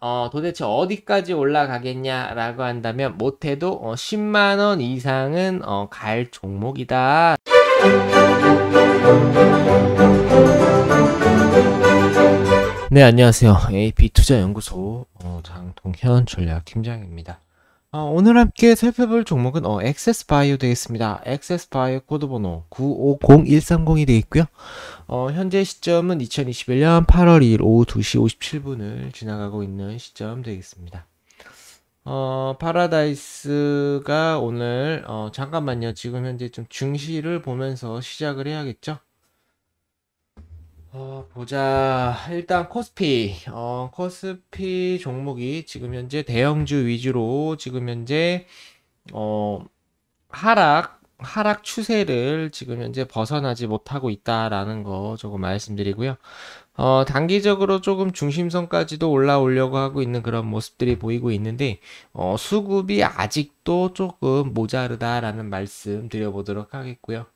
어, 도대체 어디까지 올라가겠냐라고 한다면 못해도 어, 10만 원 이상은 어, 갈 종목이다. 네 안녕하세요. AP 투자연구소 어, 장동현 전략팀장입니다. 어, 오늘 함께 살펴볼 종목은 어, 액세스 바이오 되겠습니다. 액세스 바이오 코드번호 950130이 되어 있고요. 어, 현재 시점은 2021년 8월 2일 오후 2시 57분을 지나가고 있는 시점 되겠습니다. 어, 파라다이스가 오늘 어, 잠깐만요. 지금 현재 좀 증시를 보면서 시작을 해야겠죠. 어, 보자. 일단 코스피. 어, 코스피 종목이 지금 현재 대형주 위주로 지금 현재 어, 하락 하락 추세를 지금 현재 벗어나지 못하고 있다라는 거 조금 말씀드리고요. 어, 단기적으로 조금 중심선까지도 올라오려고 하고 있는 그런 모습들이 보이고 있는데, 어, 수급이 아직도 조금 모자르다라는 말씀 드려보도록 하겠고요.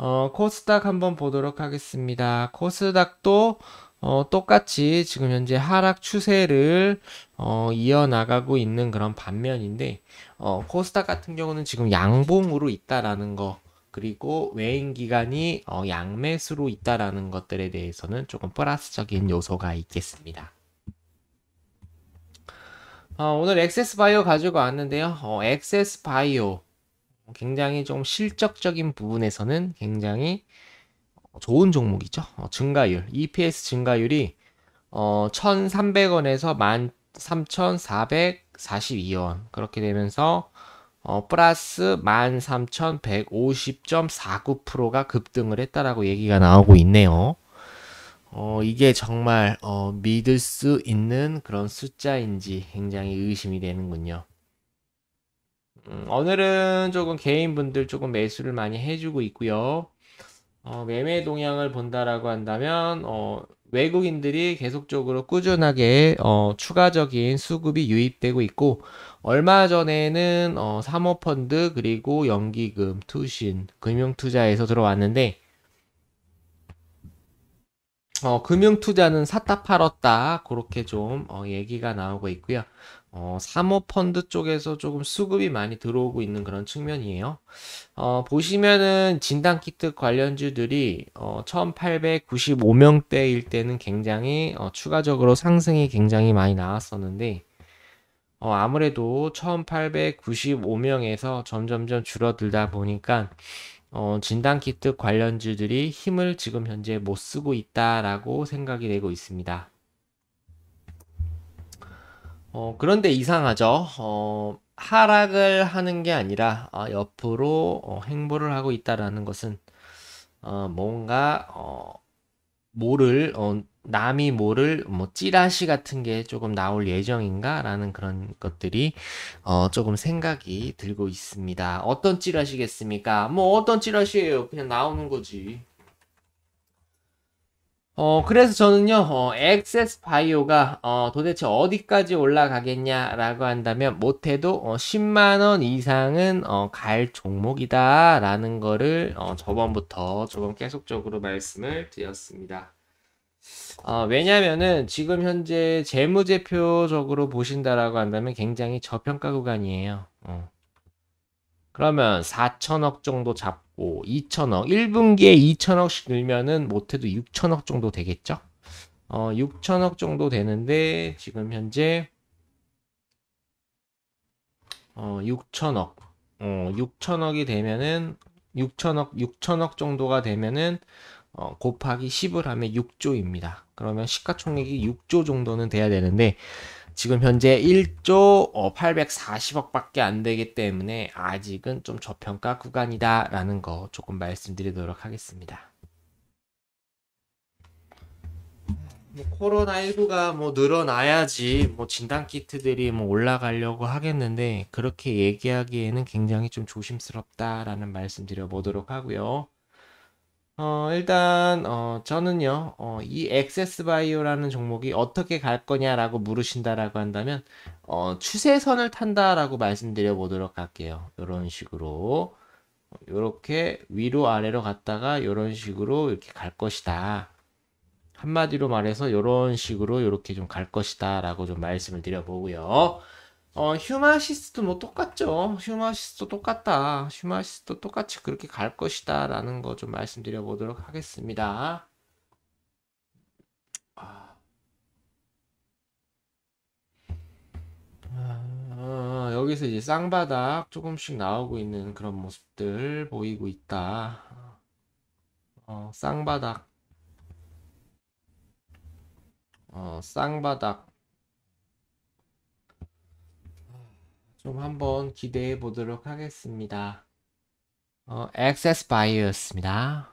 어, 코스닥 한번 보도록 하겠습니다. 코스닥도 어, 똑같이 지금 현재 하락 추세를 어, 이어나가고 있는 그런 반면인데 어, 코스닥 같은 경우는 지금 양봉으로 있다라는 거 그리고 외인 기간이 어, 양매수로 있다라는 것들에 대해서는 조금 플러스적인 요소가 있겠습니다. 어, 오늘 엑세스바이오 가지고 왔는데요. 어, 엑세스바이오 굉장히 좀 실적적인 부분에서는 굉장히 좋은 종목이죠. 어, 증가율, EPS 증가율이 어, 1,300원에서 13,442원 그렇게 되면서 어, 플러스 13,150.49%가 급등을 했다라고 얘기가 나오고 있네요. 어, 이게 정말 어, 믿을 수 있는 그런 숫자인지 굉장히 의심이 되는군요. 음, 오늘은 조금 개인분들 조금 매수를 많이 해주고 있고요. 어, 매매 동향을 본다라고 한다면 어, 외국인들이 계속적으로 꾸준하게 어, 추가적인 수급이 유입되고 있고 얼마 전에는 어, 사모펀드 그리고 연기금, 투신, 금융투자에서 들어왔는데 어, 금융 투자는 샀다 팔았다 그렇게 좀 어, 얘기가 나오고 있고요. 어, 사모펀드 쪽에서 조금 수급이 많이 들어오고 있는 그런 측면이에요. 어, 보시면은 진단키트 관련주들이 어, 1895명대일 때는 굉장히 어, 추가적으로 상승이 굉장히 많이 나왔었는데 어, 아무래도 1895명에서 점점점 줄어들다 보니까 어, 진단키트 관련주들이 힘을 지금 현재 못 쓰고 있다라고 생각이 되고 있습니다. 어, 그런데 이상하죠. 어, 하락을 하는 게 아니라 어, 옆으로 어, 행보를 하고 있다라는 것은 어, 뭔가 어, 모를 어, 남이 모를 뭐 찌라시 같은 게 조금 나올 예정인가라는 그런 것들이 어 조금 생각이 들고 있습니다. 어떤 찌라시겠습니까? 뭐 어떤 찌라시예요? 그냥 나오는 거지. 어 그래서 저는요 어, 액세스 바이오가 어 도대체 어디까지 올라가겠냐라고 한다면 못해도 어, 10만 원 이상은 어, 갈 종목이다라는 거를 어, 저번부터 조금 계속적으로 말씀을 드렸습니다. 어, 왜냐면은 지금 현재 재무제표적으로 보신다라고 한다면 굉장히 저평가 구간이에요. 어. 그러면 4천억 정도 잡고 2천억, 1분기에 2천억씩 늘면은 못해도 6천억 정도 되겠죠? 어, 6천억 정도 되는데 지금 현재 어, 6천억, 어, 6천억이 되면은 6천억, 6천억 정도가 되면은 어, 곱하기 10을 하면 6조입니다. 그러면 시가총액이 6조 정도는 돼야 되는데 지금 현재 1조 어, 840억밖에 안 되기 때문에 아직은 좀 저평가 구간이다라는 거 조금 말씀드리도록 하겠습니다. 뭐 코로나19가 뭐 늘어나야지 뭐 진단 키트들이 뭐 올라가려고 하겠는데 그렇게 얘기하기에는 굉장히 좀 조심스럽다라는 말씀드려 보도록 하고요. 어, 일단 어, 저는요 어, 이 액세스바이오라는 종목이 어떻게 갈 거냐라고 물으신다라고 한다면 어, 추세선을 탄다라고 말씀드려 보도록 할게요. 요런 식으로 요렇게 위로 아래로 갔다가 요런 식으로 이렇게 갈 것이다. 한마디로 말해서 요런 식으로 요렇게좀 갈 것이다 라고 좀 말씀을 드려보고요. 어, 휴마시스도 뭐 똑같죠. 휴마시스도 똑같다. 휴마시스도 똑같이 그렇게 갈 것이다. 라는 거 좀 말씀드려 보도록 하겠습니다. 아. 아, 여기서 이제 쌍바닥 조금씩 나오고 있는 그런 모습들 보이고 있다. 어, 쌍바닥. 어, 쌍바닥. 그 한번 기대해 보도록 하겠습니다. 어, 액세스 바이어였습니다.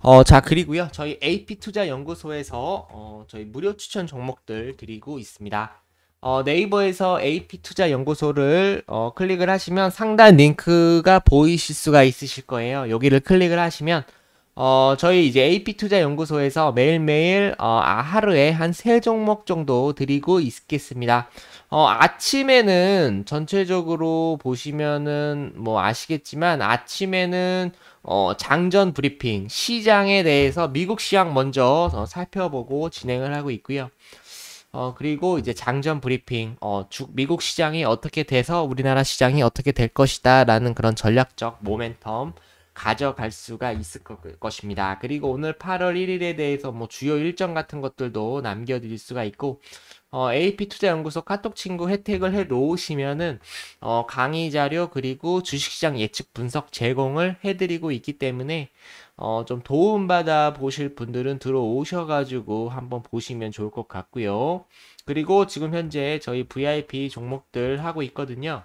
어, 자, 그리고요. 저희 AP투자연구소에서 어, 저희 무료 추천 종목들 드리고 있습니다. 어, 네이버에서 AP투자연구소를 어, 클릭을 하시면 상단 링크가 보이실 수가 있으실 거예요. 여기를 클릭을 하시면 어, 저희 이제 AP투자연구소에서 매일매일, 어, 아, 하루에 한 세 종목 정도 드리고 있겠습니다. 어, 아침에는 전체적으로 보시면은 뭐 아시겠지만 아침에는 어, 장전 브리핑, 시장에 대해서 미국 시장 먼저 어, 살펴보고 진행을 하고 있고요. 어, 그리고 이제 장전 브리핑, 어, 주, 미국 시장이 어떻게 돼서 우리나라 시장이 어떻게 될 것이다 라는 그런 전략적 모멘텀, 가져갈 수가 있을 것입니다. 그리고 오늘 8월 1일에 대해서 뭐 주요 일정 같은 것들도 남겨드릴 수가 있고 어, AP투자연구소 카톡 친구 혜택을 해 놓으시면은 어, 강의 자료 그리고 주식시장 예측 분석 제공을 해드리고 있기 때문에 어, 좀 도움받아 보실 분들은 들어오셔가지고 한번 보시면 좋을 것 같고요. 그리고 지금 현재 저희 VIP 종목들 하고 있거든요.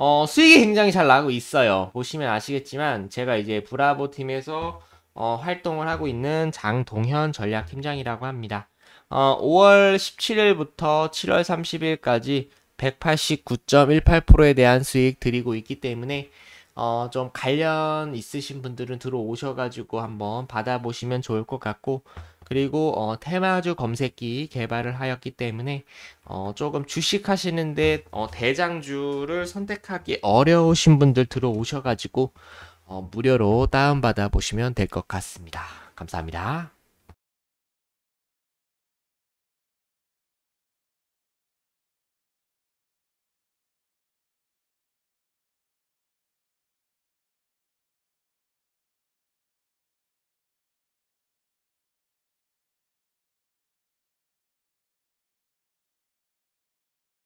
어, 수익이 굉장히 잘 나고 있어요. 보시면 아시겠지만 제가 이제 브라보 팀에서 어, 활동을 하고 있는 장동현 전략팀장이라고 합니다. 어, 5월 17일부터 7월 30일까지 189.18%에 대한 수익 드리고 있기 때문에 어, 좀 관련 있으신 분들은 들어오셔가지고 한번 받아보시면 좋을 것 같고 그리고 어, 테마주 검색기 개발을 하였기 때문에 어, 조금 주식 하시는데 어, 대장주를 선택하기 어려우신 분들 들어오셔가지고 어, 무료로 다운받아 보시면 될 것 같습니다. 감사합니다.